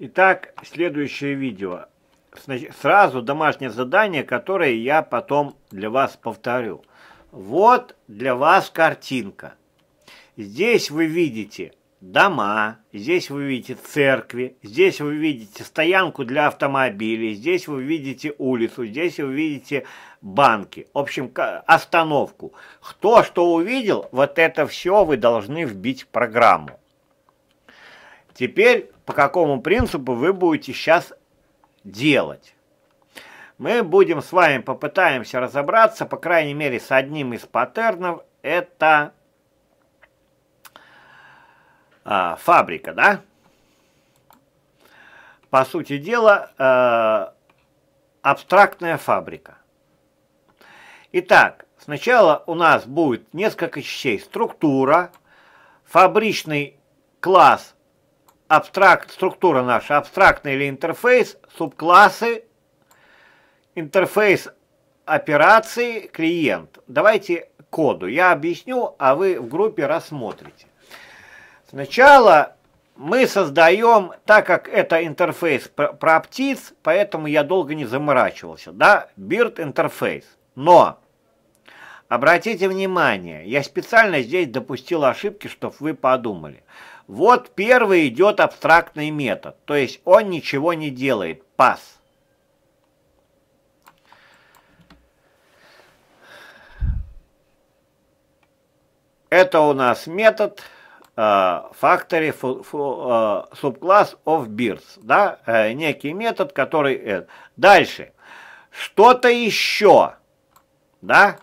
Итак, следующее видео. Сразу домашнее задание, которое я потом для вас повторю. Вот для вас картинка. Здесь вы видите дома, здесь вы видите церкви, здесь вы видите стоянку для автомобилей, здесь вы видите улицу, здесь вы видите банки, в общем, остановку. Кто что увидел, вот это все вы должны вбить в программу. Теперь по какому принципу вы будете сейчас делать. Мы будем с вами попытаемся разобраться, по крайней мере, с одним из паттернов. Это а, фабрика, да? По сути дела, э, абстрактная фабрика. Итак, сначала у нас будет несколько частей. Структура, фабричный класс абстракт, структура наша, абстрактный или интерфейс, субклассы, интерфейс операции, клиент. Давайте коду. Я объясню, а вы в группе рассмотрите. Сначала мы создаем, так как это интерфейс про, про птиц, поэтому я долго не заморачивался, да, бирд интерфейс. Но, обратите внимание, я специально здесь допустил ошибки, чтобы вы подумали – вот первый идет абстрактный метод, то есть он ничего не делает, пас. Это у нас метод э, factory э, subclass of Birds, да, э, некий метод, который... Э, дальше, что-то еще, да,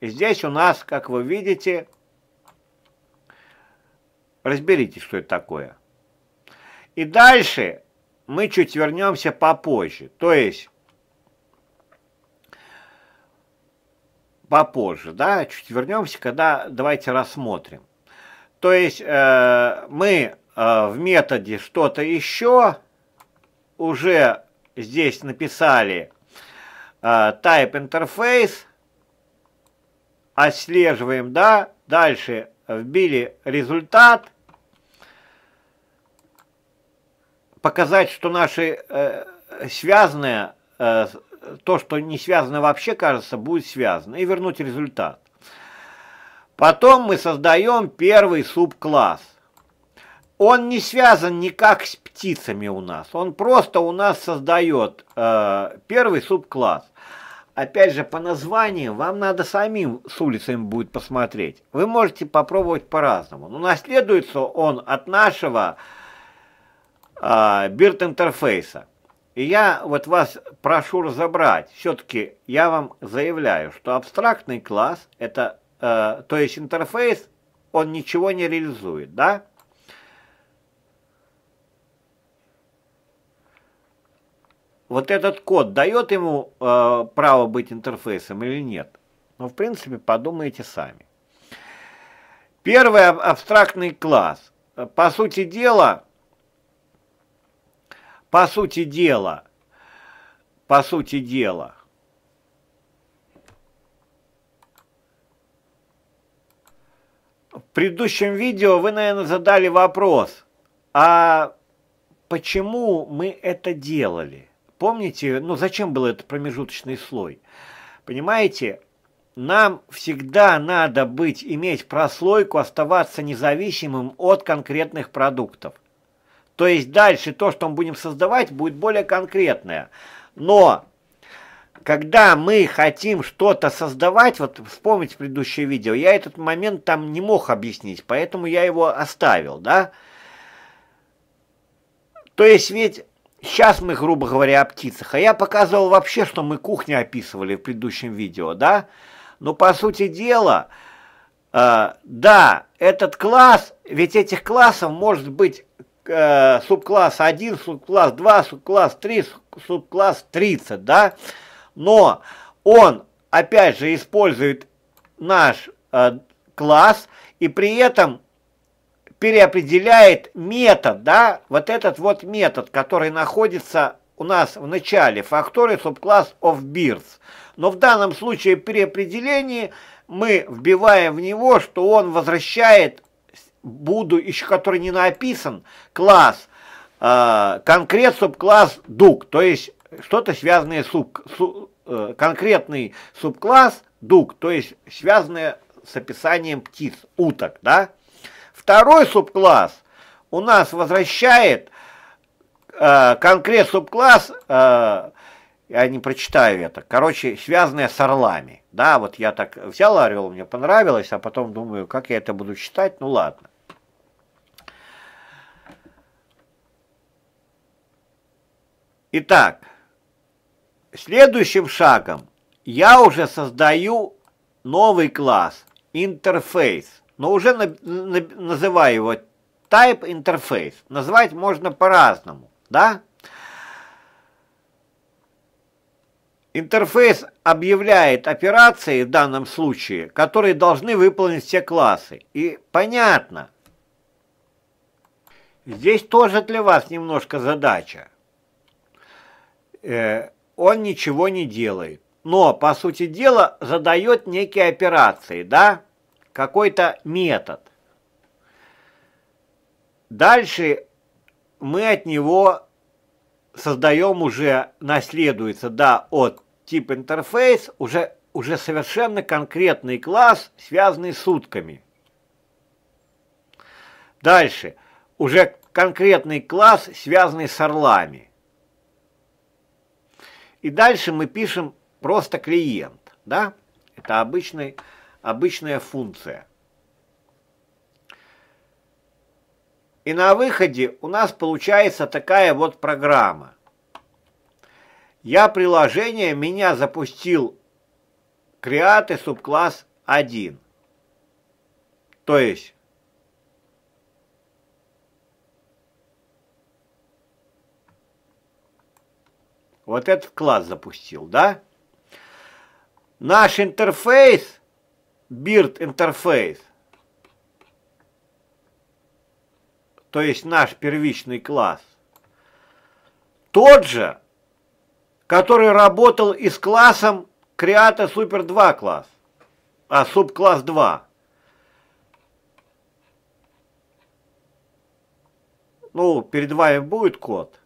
здесь у нас, как вы видите, Разберитесь, что это такое. И дальше мы чуть вернемся попозже. То есть, попозже, да, чуть вернемся, когда давайте рассмотрим. То есть, э, мы э, в методе что-то еще уже здесь написали э, type interface, отслеживаем, да, дальше вбили результат, показать, что наши э, связанные, э, то, что не связано вообще, кажется, будет связано, и вернуть результат. Потом мы создаем первый субкласс. Он не связан никак с птицами у нас, он просто у нас создает э, первый субкласс. Опять же, по названию вам надо самим с улицами будет посмотреть. Вы можете попробовать по-разному. Но ну, наследуется он от нашего э, а, бирт-интерфейса. И я вот вас прошу разобрать. Все-таки я вам заявляю, что абстрактный класс, это, э, то есть интерфейс, он ничего не реализует, да? вот этот код дает ему э, право быть интерфейсом или нет? Ну, в принципе, подумайте сами. Первый абстрактный класс. Э, по сути дела, по сути дела, по сути дела, в предыдущем видео вы, наверное, задали вопрос, а почему мы это делали? Помните, ну зачем был этот промежуточный слой? Понимаете, нам всегда надо быть, иметь прослойку, оставаться независимым от конкретных продуктов. То есть дальше то, что мы будем создавать, будет более конкретное. Но когда мы хотим что-то создавать, вот вспомните предыдущее видео, я этот момент там не мог объяснить, поэтому я его оставил, да? То есть ведь Сейчас мы, грубо говоря, о птицах. А я показывал вообще, что мы кухню описывали в предыдущем видео, да? Но ну, по сути дела, э, да, этот класс, ведь этих классов может быть э, субкласс 1, субкласс 2, субкласс 3, субкласс 30, да? Но он, опять же, использует наш э, класс и при этом переопределяет метод, да, вот этот вот метод, который находится у нас в начале, факторы subclass of beards. Но в данном случае при определении мы вбиваем в него, что он возвращает буду, еще который не написан, класс, э, конкрет субкласс дук, то есть что-то связанное суб, суб, э, конкретный субкласс дук, то есть связанное с описанием птиц, уток, да, Второй субкласс у нас возвращает э, конкрет субкласс, э, я не прочитаю это, короче, связанное с орлами. Да, вот я так взял орел, мне понравилось, а потом думаю, как я это буду читать, ну ладно. Итак, следующим шагом я уже создаю новый класс, интерфейс но уже на, на, называю его type interface. Назвать можно по-разному, да? Интерфейс объявляет операции в данном случае, которые должны выполнить все классы. И понятно, здесь тоже для вас немножко задача. Э, он ничего не делает, но, по сути дела, задает некие операции, да? Да какой-то метод. Дальше мы от него создаем уже, наследуется, да, от тип интерфейс, уже, уже совершенно конкретный класс, связанный с утками. Дальше, уже конкретный класс, связанный с орлами. И дальше мы пишем просто клиент, да, это обычный обычная функция. И на выходе у нас получается такая вот программа. Я приложение меня запустил креаты субкласс 1. То есть Вот этот класс запустил, да? Наш интерфейс Бирд интерфейс. То есть наш первичный класс. Тот же, который работал и с классом Креата Супер 2 класс, а субкласс 2. Ну, перед вами будет код.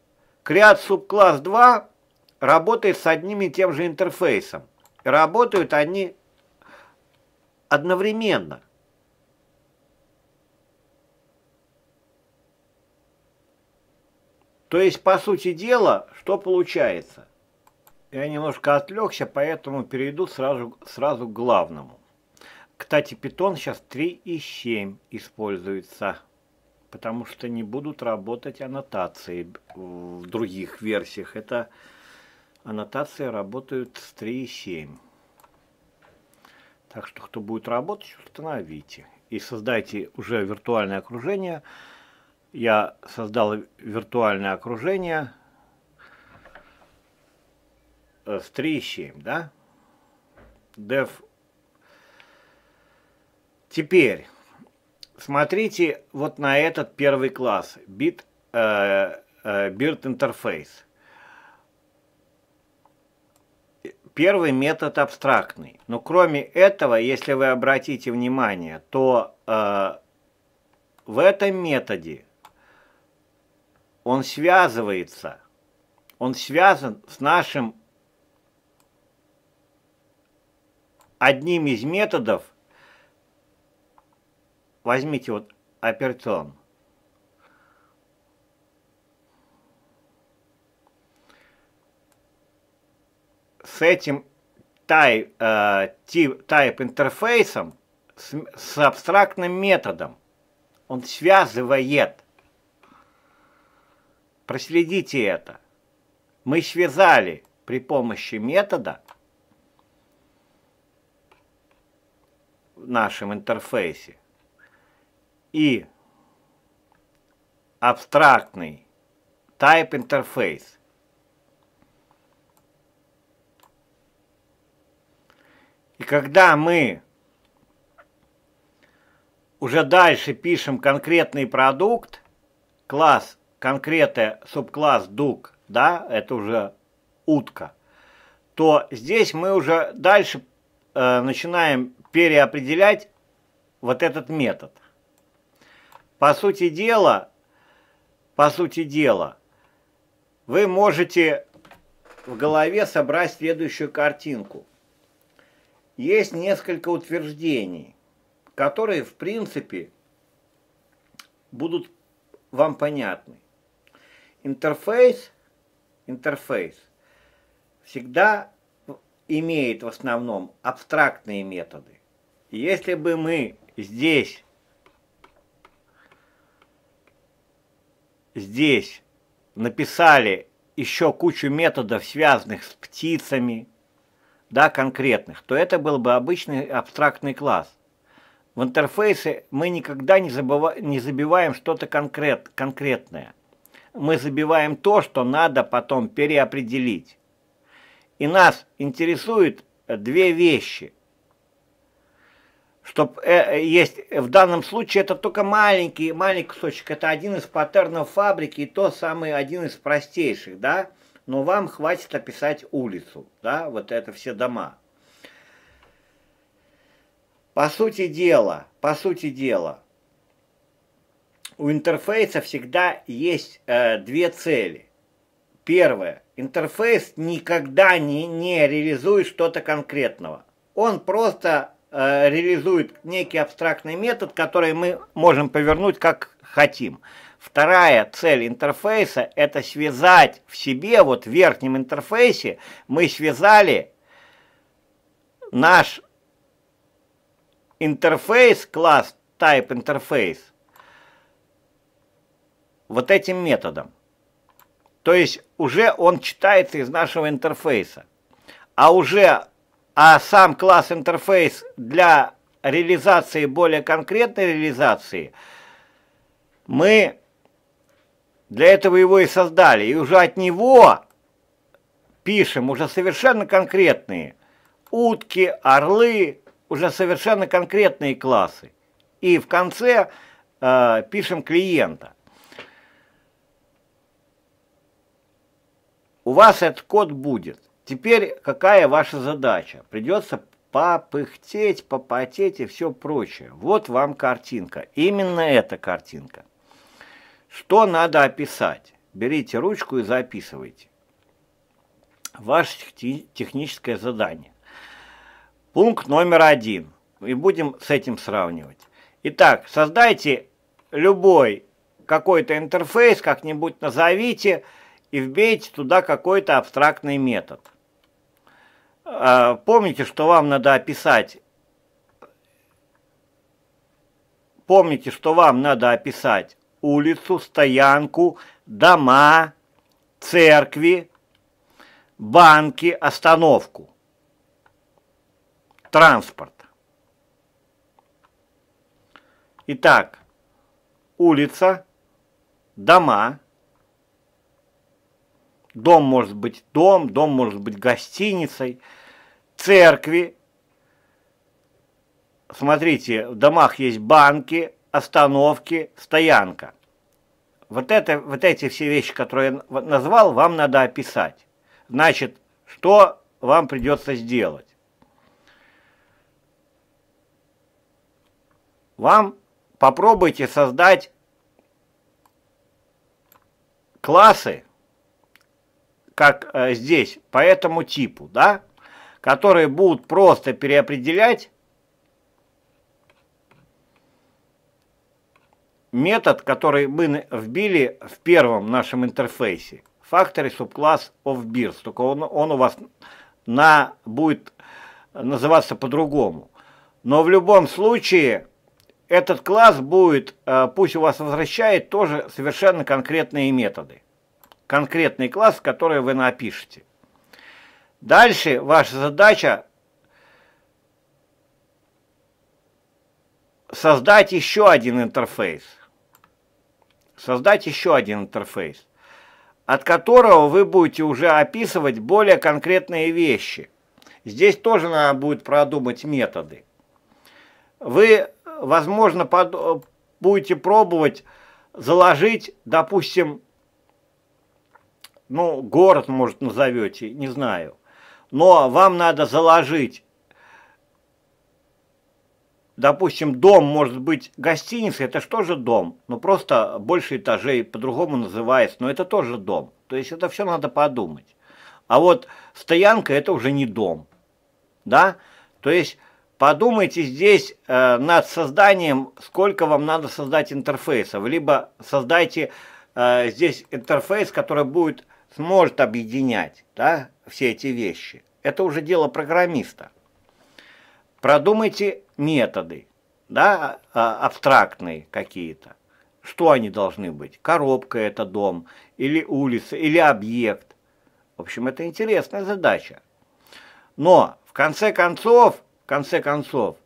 Create субкласс 2 работает с одним и тем же интерфейсом. работают они одновременно. То есть, по сути дела, что получается? Я немножко отвлекся, поэтому перейду сразу, сразу к главному. Кстати, питон сейчас 3,7 используется, потому что не будут работать аннотации в других версиях. Это аннотации работают с 3,7. Так что, кто будет работать, установите. И создайте уже виртуальное окружение. Я создал виртуальное окружение э, с 3.7, да? Dev. Теперь, смотрите вот на этот первый класс, bit, э, э, build interface. Первый метод абстрактный. Но кроме этого, если вы обратите внимание, то э, в этом методе он связывается, он связан с нашим одним из методов, возьмите вот операционный. с этим type, э, интерфейсом, с, с абстрактным методом. Он связывает. Проследите это. Мы связали при помощи метода в нашем интерфейсе и абстрактный type интерфейс. И когда мы уже дальше пишем конкретный продукт, класс, конкретный субкласс дук, да, это уже утка, то здесь мы уже дальше э, начинаем переопределять вот этот метод. По сути дела, по сути дела, вы можете в голове собрать следующую картинку – есть несколько утверждений, которые, в принципе, будут вам понятны. Интерфейс, интерфейс всегда имеет в основном абстрактные методы. Если бы мы здесь, здесь написали еще кучу методов, связанных с птицами, да, конкретных, то это был бы обычный абстрактный класс. В интерфейсе мы никогда не, забыва, не забиваем что-то конкрет, конкретное. Мы забиваем то, что надо потом переопределить. И нас интересуют э, две вещи. Чтоб, э, э, есть, в данном случае это только маленький, маленький кусочек, это один из паттернов фабрики, и то самый один из простейших, да, но вам хватит описать улицу, да, вот это все дома. По сути дела, по сути дела, у интерфейса всегда есть э, две цели. Первое, интерфейс никогда не, не реализует что-то конкретного. Он просто Э, реализует некий абстрактный метод, который мы можем повернуть как хотим. Вторая цель интерфейса – это связать в себе, вот в верхнем интерфейсе, мы связали наш интерфейс, класс type интерфейс, вот этим методом. То есть уже он читается из нашего интерфейса. А уже а сам класс интерфейс для реализации, более конкретной реализации, мы для этого его и создали. И уже от него пишем уже совершенно конкретные утки, орлы, уже совершенно конкретные классы. И в конце э, пишем клиента. У вас этот код будет. Теперь какая ваша задача? Придется попыхтеть, попотеть и все прочее. Вот вам картинка. Именно эта картинка. Что надо описать? Берите ручку и записывайте. Ваше техническое задание. Пункт номер один. И будем с этим сравнивать. Итак, создайте любой какой-то интерфейс, как-нибудь назовите, и вбейте туда какой-то абстрактный метод – а, помните, что вам надо описать. Помните, что вам надо описать улицу, стоянку, дома, церкви, банки, остановку, транспорт. Итак, улица, дома, дом может быть дом, дом может быть гостиницей – церкви. Смотрите, в домах есть банки, остановки, стоянка. Вот, это, вот эти все вещи, которые я назвал, вам надо описать. Значит, что вам придется сделать? Вам попробуйте создать классы, как э, здесь, по этому типу, да? которые будут просто переопределять метод, который мы вбили в первом нашем интерфейсе. Factory subclass of beers, только он, он у вас на, будет называться по-другому. Но в любом случае этот класс будет, э, пусть у вас возвращает, тоже совершенно конкретные методы. Конкретный класс, который вы напишете. Дальше ваша задача создать еще один интерфейс. Создать еще один интерфейс, от которого вы будете уже описывать более конкретные вещи. Здесь тоже надо будет продумать методы. Вы, возможно, под, будете пробовать заложить, допустим, ну, город, может, назовете, не знаю – но вам надо заложить, допустим, дом может быть гостиница, это что же дом? Но ну, просто больше этажей, по-другому называется, но это тоже дом. То есть это все надо подумать. А вот стоянка это уже не дом, да? То есть подумайте здесь э, над созданием, сколько вам надо создать интерфейсов, либо создайте э, здесь интерфейс, который будет сможет объединять да, все эти вещи. Это уже дело программиста. Продумайте методы, да, а, абстрактные какие-то. Что они должны быть? Коробка – это дом, или улица, или объект. В общем, это интересная задача. Но в конце концов, в конце концов,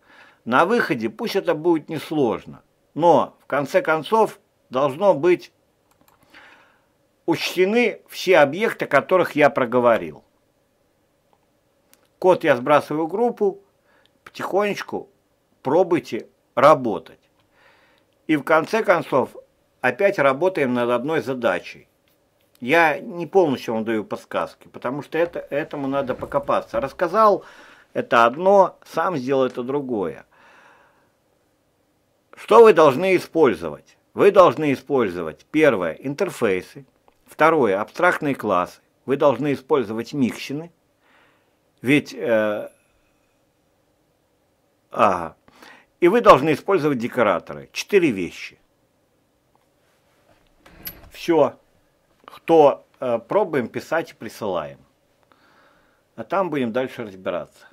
на выходе пусть это будет несложно, но в конце концов должно быть учтены все объекты, о которых я проговорил. Код я сбрасываю в группу, потихонечку пробуйте работать. И в конце концов опять работаем над одной задачей. Я не полностью вам даю подсказки, потому что это, этому надо покопаться. Рассказал это одно, сам сделал это другое. Что вы должны использовать? Вы должны использовать, первое, интерфейсы, Второе. Абстрактные классы. Вы должны использовать микщины, ведь... Э, ага. И вы должны использовать декораторы. Четыре вещи. Все, кто э, пробуем писать и присылаем. А там будем дальше разбираться.